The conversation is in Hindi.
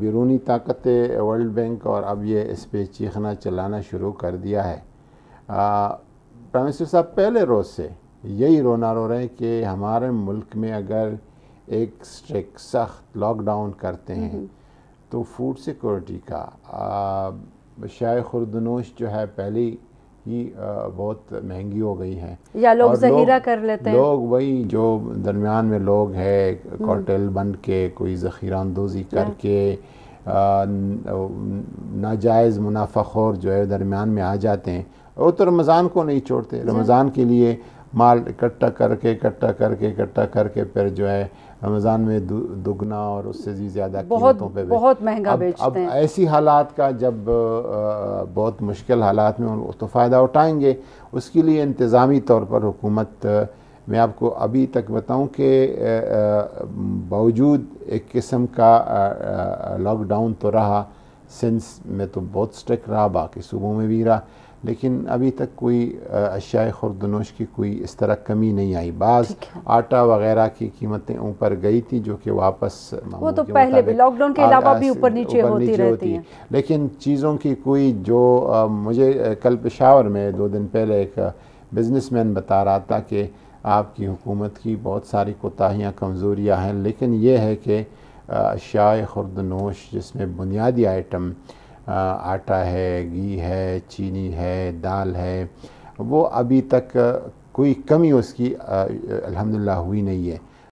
बिरूनी ताकतें वर्ल्ड बैंक और अब ये इस पर चीखना चलाना शुरू कर दिया है प्राइम मिनिस्टर साहब पहले रोज़ से यही रोना रो रहे हैं कि हमारे मुल्क में अगर एक स्ट्रिक सख्त लॉकडाउन करते हैं तो फूड सिक्योरिटी का शाह खुरदनोश जो है पहली ही बहुत महंगी हो गई है या लोग जहीरा कर लेते हैं लोग वही जो दरमियान में लोग है हम्म। कॉटेल बन के कोई जखीरा अंदोजी करके नाजायज़ मुनाफा खोर जो है दरमियान में आ जाते हैं वो तो रमज़ान को नहीं छोड़ते रमज़ान के लिए माल इकट्ठा करके इकट्ठा करके इकट्ठा करके फिर जो है रमज़ान में दुगना और उससे भी ज़्यादा कीमतों पे बहुत महंगा अब, बेचते अब हैं। ऐसी हालात का जब आ, बहुत मुश्किल हालात में उन तो फ़ायदा उठाएंगे उसके लिए इंतज़ामी तौर पर हुकूमत मैं आपको अभी तक बताऊं कि बावजूद एक किस्म का लॉकडाउन तो रहा सिंस में तो बहुत स्ट्रिक रहा बाकी सूबों में भी रहा लेकिन अभी तक कोई अशिया खुरदनोश की कोई इस तरह कमी नहीं आई बाज आटा वगैरह की कीमतें ऊपर गई थी जो कि वापस वो तो पहले भी लॉकडाउन के अलावा भी ऊपर नीचे होती नीचे होती है लेकिन चीज़ों की कोई जो आ, मुझे कल पेशावर में दो दिन पहले एक बिजनेसमैन बता रहा था कि आपकी हुकूमत की बहुत सारी कोताहियाँ कमज़ोरियाँ हैं लेकिन यह है कि अशाए खुर्दनोश जिसमें बुनियादी आइटम आटा है घी है चीनी है दाल है वो अभी तक कोई कमी उसकी अल्हम्दुलिल्लाह हुई नहीं है